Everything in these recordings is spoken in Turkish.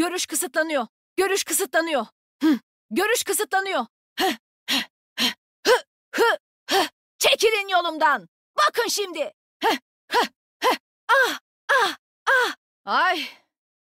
Görüş kısıtlanıyor. Görüş kısıtlanıyor. Hı. Görüş kısıtlanıyor. Hı. Hı. Hı. Hı. Hı. Çekilin yolumdan. Bakın şimdi. Hı. Hı. Hı. Ah, ah, ah. Ay.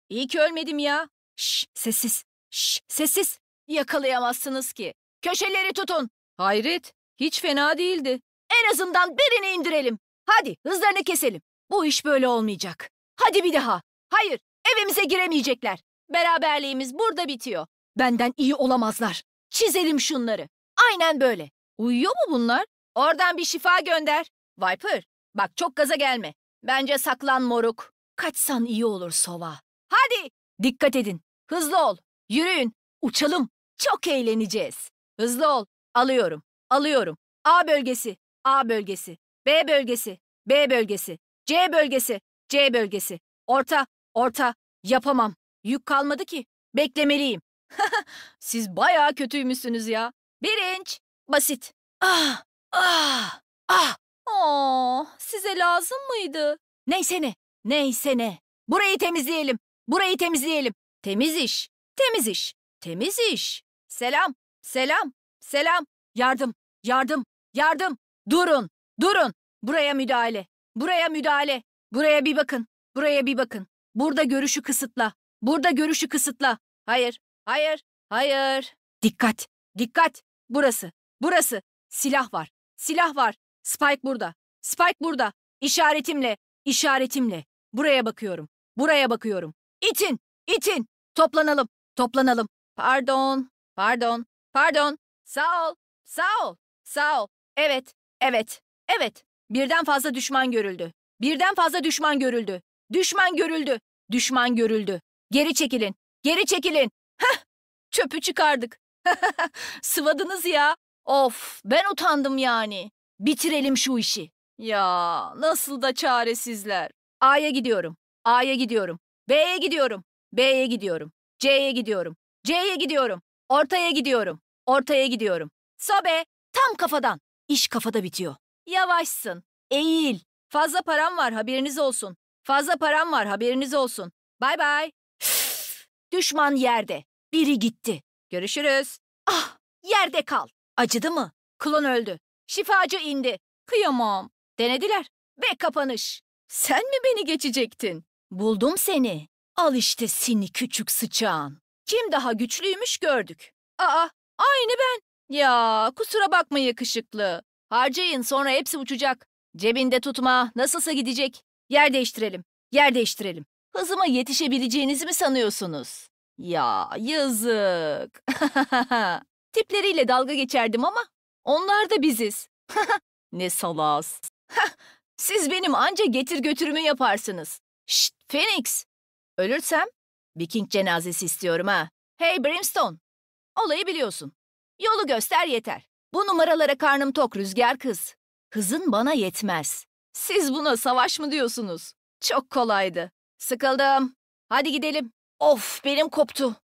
İyi ki ölmedim ya. Şş, sessiz. Şş, sessiz. Yakalayamazsınız ki. Köşeleri tutun. Hayret, hiç fena değildi. En azından birini indirelim. Hadi hızlarını keselim. Bu iş böyle olmayacak. Hadi bir daha. Hayır, evimize giremeyecekler. Beraberliğimiz burada bitiyor. Benden iyi olamazlar. Çizelim şunları. Aynen böyle. Uyuyor mu bunlar? Oradan bir şifa gönder. Viper, bak çok gaza gelme. Bence saklan moruk. Kaçsan iyi olur Sova. Hadi! Dikkat edin. Hızlı ol. Yürüyün. Uçalım. Çok eğleneceğiz. Hızlı ol. Alıyorum. Alıyorum. A bölgesi. A bölgesi. B bölgesi. B bölgesi. C bölgesi. C bölgesi. Orta. Orta. Yapamam. Yük kalmadı ki. Beklemeliyim. Siz bayağı kötüymüşsünüz ya. Birinç. Basit. Ah, ah, ah. Oh, size lazım mıydı? Neyse ne, neyse ne. Burayı temizleyelim, burayı temizleyelim. Temiz iş, temiz iş, temiz iş. Selam, selam, selam. Yardım, yardım, yardım. Durun, durun. Buraya müdahale, buraya müdahale. Buraya bir bakın, buraya bir bakın. Burada görüşü kısıtla. Burada görüşü kısıtla. Hayır, hayır, hayır. Dikkat, dikkat. Burası, burası. Silah var, silah var. Spike burada, Spike burada. İşaretimle, işaretimle. Buraya bakıyorum, buraya bakıyorum. İtin, itin. Toplanalım, toplanalım. Pardon, pardon, pardon. Sağ ol, sağ ol, sağ ol. Evet, evet, evet. Birden fazla düşman görüldü. Birden fazla düşman görüldü. Düşman görüldü. Düşman görüldü. Geri çekilin. Geri çekilin. Heh, çöpü çıkardık. Sıvadınız ya. Of ben utandım yani. Bitirelim şu işi. Ya nasıl da çaresizler. A'ya gidiyorum. A'ya gidiyorum. B'ye gidiyorum. B'ye gidiyorum. C'ye gidiyorum. C'ye gidiyorum. Ortaya gidiyorum. Ortaya gidiyorum. Sobe tam kafadan. İş kafada bitiyor. Yavaşsın. Eğil. Fazla param var haberiniz olsun. Fazla param var haberiniz olsun. Bay bay. Düşman yerde. Biri gitti. Görüşürüz. Ah! Yerde kal. Acıdı mı? Klon öldü. Şifacı indi. Kıyamam. Denediler. Ve kapanış. Sen mi beni geçecektin? Buldum seni. Al işte seni küçük sıçağın. Kim daha güçlüymüş gördük. Aa, aynı ben. Ya, kusura bakma yakışıklı. Harcayın sonra hepsi uçacak. Cebinde tutma, nasılsa gidecek. Yer değiştirelim, yer değiştirelim. Hızıma yetişebileceğinizi mi sanıyorsunuz? Ya yazık. Tipleriyle dalga geçerdim ama onlar da biziz. ne salas. Siz benim anca getir götürümü yaparsınız. Şşt Phoenix. Ölürsem Viking cenazesi istiyorum ha. Hey Brimstone. Olayı biliyorsun. Yolu göster yeter. Bu numaralara karnım tok rüzgar kız. Hızın bana yetmez. Siz buna savaş mı diyorsunuz? Çok kolaydı. Sıkıldım. Hadi gidelim. Of benim koptu.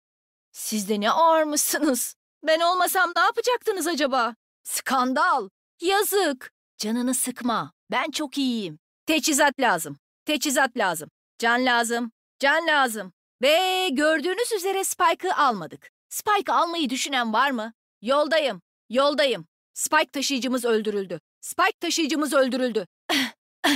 Siz de ne ağırmışsınız. Ben olmasam ne yapacaktınız acaba? Skandal. Yazık. Canını sıkma. Ben çok iyiyim. Teçhizat lazım. Teçhizat lazım. Can lazım. Can lazım. Ve gördüğünüz üzere Spike'ı almadık. Spike almayı düşünen var mı? Yoldayım. Yoldayım. Spike taşıyıcımız öldürüldü. Spike taşıyıcımız öldürüldü. ah!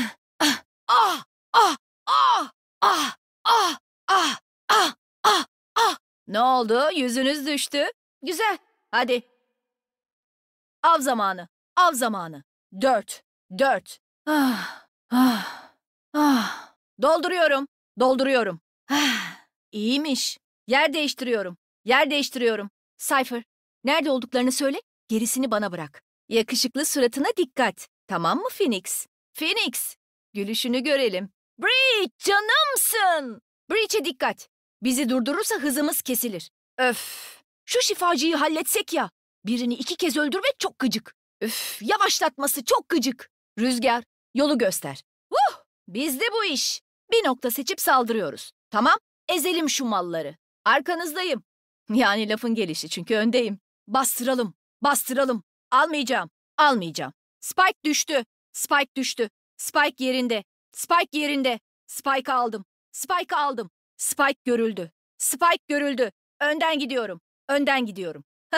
Ah! Ah! Ah! ah. Ah, ah, ah, ah, ah, ah. Ne oldu? Yüzünüz düştü. Güzel. Hadi. Av zamanı. Av zamanı. Dört. Dört. Ah, ah, ah. Dolduruyorum. Dolduruyorum. Ah, iyiymiş. Yer değiştiriyorum. Yer değiştiriyorum. Cypher, nerede olduklarını söyle, gerisini bana bırak. Yakışıklı suratına dikkat. Tamam mı Phoenix? Phoenix, gülüşünü görelim. Breach canımsın. Breach'e dikkat. Bizi durdurursa hızımız kesilir. Öf. Şu şifacıyı halletsek ya. Birini iki kez öldürmek çok gıcık. Öf yavaşlatması çok gıcık. Rüzgar yolu göster. Vuh bizde bu iş. Bir nokta seçip saldırıyoruz. Tamam ezelim şu malları. Arkanızdayım. Yani lafın gelişi çünkü öndeyim. Bastıralım, bastıralım. Almayacağım, almayacağım. Spike düştü, Spike düştü. Spike yerinde. Spike yerinde. Spike aldım. Spike aldım. Spike görüldü. Spike görüldü. Önden gidiyorum. Önden gidiyorum.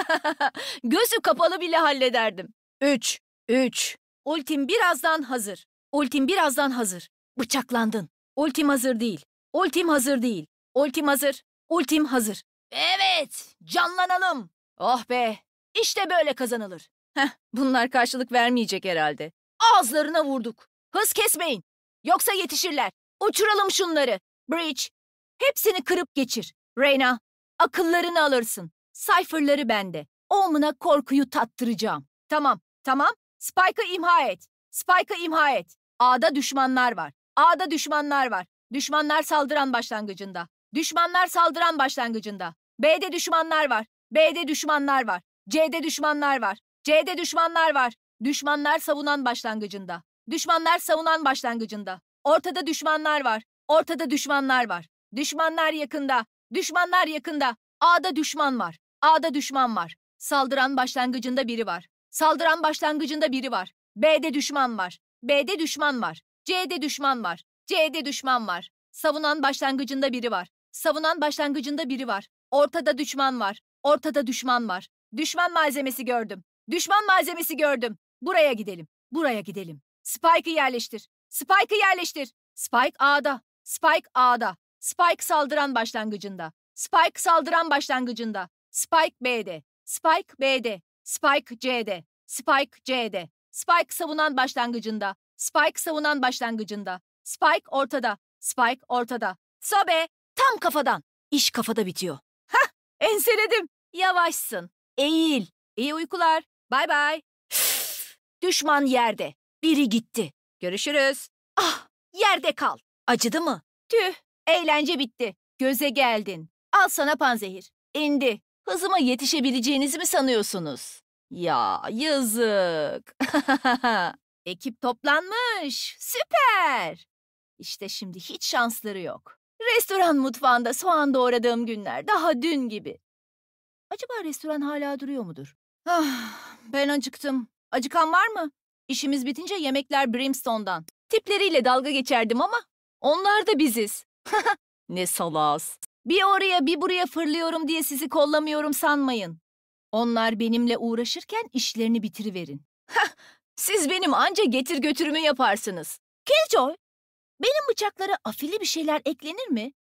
Gözü kapalı bile hallederdim. Üç. Üç. Ultim birazdan hazır. Ultim birazdan hazır. Bıçaklandın. Ultim hazır değil. Ultim hazır değil. Ultim hazır. Ultim hazır. Evet. Canlanalım. Oh be. İşte böyle kazanılır. Heh, bunlar karşılık vermeyecek herhalde. Ağızlarına vurduk. Hız kesmeyin. Yoksa yetişirler. Uçuralım şunları. Bridge. Hepsini kırıp geçir. Reyna. Akıllarını alırsın. Cypher'ları bende. Olmuna korkuyu tattıracağım. Tamam, tamam. Spike'ı imha et. Spike'ı imha et. A'da düşmanlar var. A'da düşmanlar var. Düşmanlar saldıran başlangıcında. Düşmanlar saldıran başlangıcında. B'de düşmanlar var. B'de düşmanlar var. C'de düşmanlar var. C'de düşmanlar var. Düşmanlar savunan başlangıcında. Düşmanlar savunan başlangıcında. Ortada düşmanlar var. Ortada düşmanlar var. Düşmanlar yakında. Düşmanlar yakında. A'da düşman var. A'da düşman var. Saldıran başlangıcında biri var. Saldıran başlangıcında biri var. B'de düşman var. B'de düşman var. C'de düşman var. C'de düşman var. Savunan başlangıcında biri var. Savunan başlangıcında biri var. Ortada düşman var. Ortada düşman var. Düşman malzemesi gördüm. Düşman malzemesi gördüm. Buraya gidelim. Buraya gidelim. Spike'ı yerleştir. Spike'ı yerleştir. Spike A'da. Spike A'da. Spike saldıran başlangıcında. Spike saldıran başlangıcında. Spike B'de. Spike B'de. Spike C'de. Spike C'de. Spike savunan başlangıcında. Spike savunan başlangıcında. Spike ortada. Spike ortada. Sobe tam kafadan. İş kafada bitiyor. Hah enseledim. Yavaşsın. Eğil. İyi uykular. Bay bay. Düşman yerde. Biri gitti. Görüşürüz. Ah yerde kal. Acıdı mı? Tüh eğlence bitti. Göze geldin. Al sana panzehir. İndi. Hızıma yetişebileceğinizi mi sanıyorsunuz? Ya yazık. Ekip toplanmış. Süper. İşte şimdi hiç şansları yok. Restoran mutfağında soğan doğradığım günler daha dün gibi. Acaba restoran hala duruyor mudur? Ah, ben acıktım. Acıkan var mı? İşimiz bitince yemekler Brimstone'dan. Tipleriyle dalga geçerdim ama onlar da biziz. ne salaz. Bir oraya bir buraya fırlıyorum diye sizi kollamıyorum sanmayın. Onlar benimle uğraşırken işlerini bitiriverin. Siz benim anca getir götürümü yaparsınız. Killjoy, benim bıçaklara afili bir şeyler eklenir mi?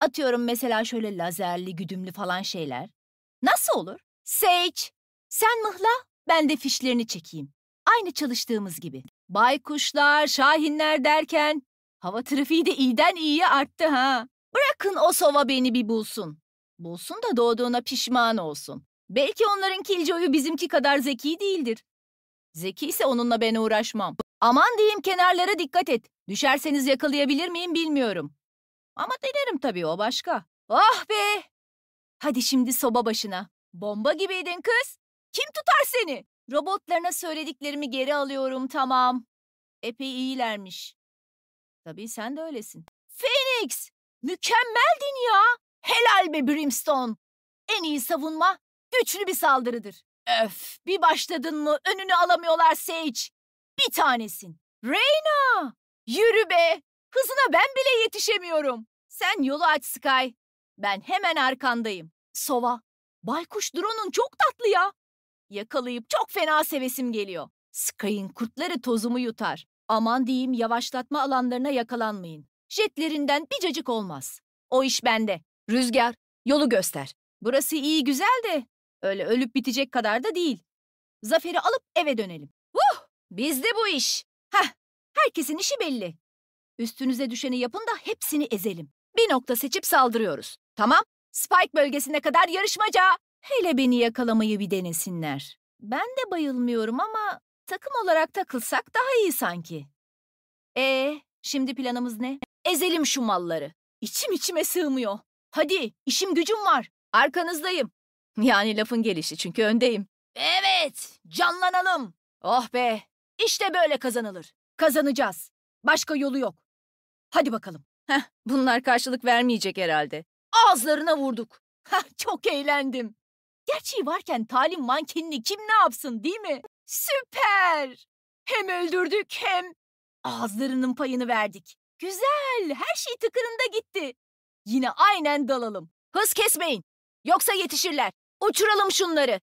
Atıyorum mesela şöyle lazerli, güdümlü falan şeyler. Nasıl olur? Sage, sen mıhla, ben de fişlerini çekeyim. Aynı çalıştığımız gibi. Baykuşlar, şahinler derken hava trafiği de iyiden iyiye arttı ha. Bırakın o sova beni bir bulsun. Bulsun da doğduğuna pişman olsun. Belki onların kilcoyu bizimki kadar zeki değildir. Zeki ise onunla ben uğraşmam. Aman diyeyim kenarlara dikkat et. Düşerseniz yakalayabilir miyim bilmiyorum. Ama denerim tabii o başka. Ah be! Hadi şimdi soba başına. Bomba gibiydin kız. Kim tutar seni? Robotlarına söylediklerimi geri alıyorum tamam. Epey iyilermiş. Tabii sen de öylesin. Phoenix! Mükemmeldin ya! Helal be Brimstone! En iyi savunma güçlü bir saldırıdır. Öf! Bir başladın mı önünü alamıyorlar Sage. Bir tanesin. Reyna! Yürü be! Hızına ben bile yetişemiyorum. Sen yolu aç Sky. Ben hemen arkandayım. Sova, baykuş drone'un çok tatlı ya. Yakalayıp çok fena sevesim geliyor. Sky'ın kurtları tozumu yutar. Aman diyeyim yavaşlatma alanlarına yakalanmayın. Jetlerinden bir cacık olmaz. O iş bende. Rüzgar, yolu göster. Burası iyi güzel de öyle ölüp bitecek kadar da değil. Zafer'i alıp eve dönelim. Vuh! Bizde bu iş. Heh, herkesin işi belli. Üstünüze düşeni yapın da hepsini ezelim. Bir nokta seçip saldırıyoruz. Tamam? Spike bölgesine kadar yarışmaca. Hele beni yakalamayı bir denesinler. Ben de bayılmıyorum ama takım olarak takılsak daha iyi sanki. Ee, şimdi planımız ne? Ezelim şu malları. İçim içime sığmıyor. Hadi, işim gücüm var. Arkanızdayım. Yani lafın gelişi çünkü öndeyim. Evet, canlanalım. Oh be, işte böyle kazanılır. Kazanacağız. Başka yolu yok. Hadi bakalım. Heh, bunlar karşılık vermeyecek herhalde. Ağızlarına vurduk. Heh, çok eğlendim. Gerçeği varken talim mankenini kim ne yapsın değil mi? Süper! Hem öldürdük hem ağızlarının payını verdik. Güzel, her şey tıkırında gitti. Yine aynen dalalım. Hız kesmeyin, yoksa yetişirler. Uçuralım şunları.